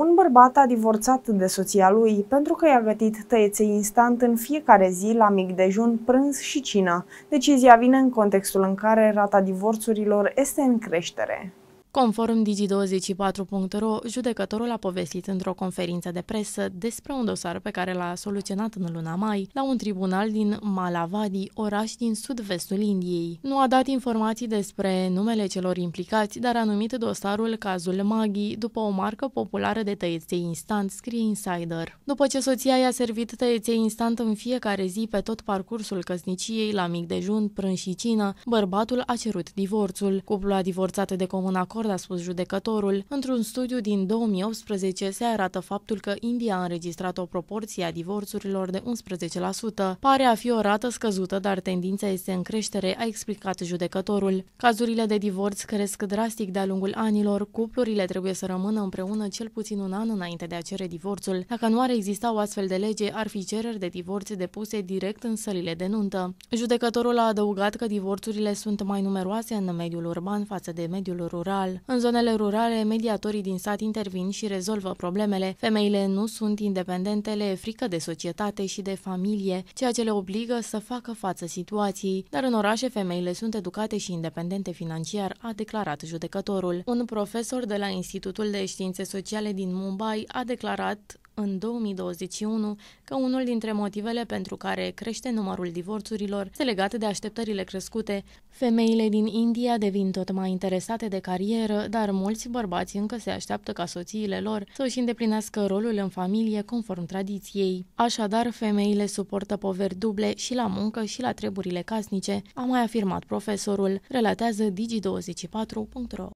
Un bărbat a divorțat de soția lui pentru că i-a gătit tăieței instant în fiecare zi la mic dejun, prânz și cină. Decizia vine în contextul în care rata divorțurilor este în creștere. Conform Digi24.ro, judecătorul a povestit într-o conferință de presă despre un dosar pe care l-a soluționat în luna mai la un tribunal din Malavadi, oraș din sud-vestul Indiei. Nu a dat informații despre numele celor implicați, dar a numit dosarul cazul Maghi după o marcă populară de tăieței instant, scrie Insider. După ce soția i-a servit tăieței instant în fiecare zi pe tot parcursul căsniciei, la mic dejun, prânz și cină, bărbatul a cerut divorțul. Cuplul a divorțat de comun acord a spus judecătorul. Într-un studiu din 2018 se arată faptul că India a înregistrat o proporție a divorțurilor de 11%. Pare a fi o rată scăzută, dar tendința este în creștere, a explicat judecătorul. Cazurile de divorț cresc drastic de-a lungul anilor, cuplurile trebuie să rămână împreună cel puțin un an înainte de a cere divorțul. Dacă nu ar exista o astfel de lege, ar fi cereri de divorț depuse direct în sălile de nuntă. Judecătorul a adăugat că divorțurile sunt mai numeroase în mediul urban față de mediul rural, rural. În zonele rurale, mediatorii din sat intervin și rezolvă problemele. Femeile nu sunt independente, le e frică de societate și de familie, ceea ce le obligă să facă față situației. Dar în orașe, femeile sunt educate și independente financiar, a declarat judecătorul. Un profesor de la Institutul de Științe Sociale din Mumbai a declarat în 2021 că unul dintre motivele pentru care crește numărul divorțurilor este legat de așteptările crescute. Femeile din India devin tot mai interesate de carieră, dar mulți bărbați încă se așteaptă ca soțiile lor să își îndeplinească rolul în familie conform tradiției. Așadar, femeile suportă poveri duble și la muncă și la treburile casnice, a mai afirmat profesorul, relatează digi24.ro.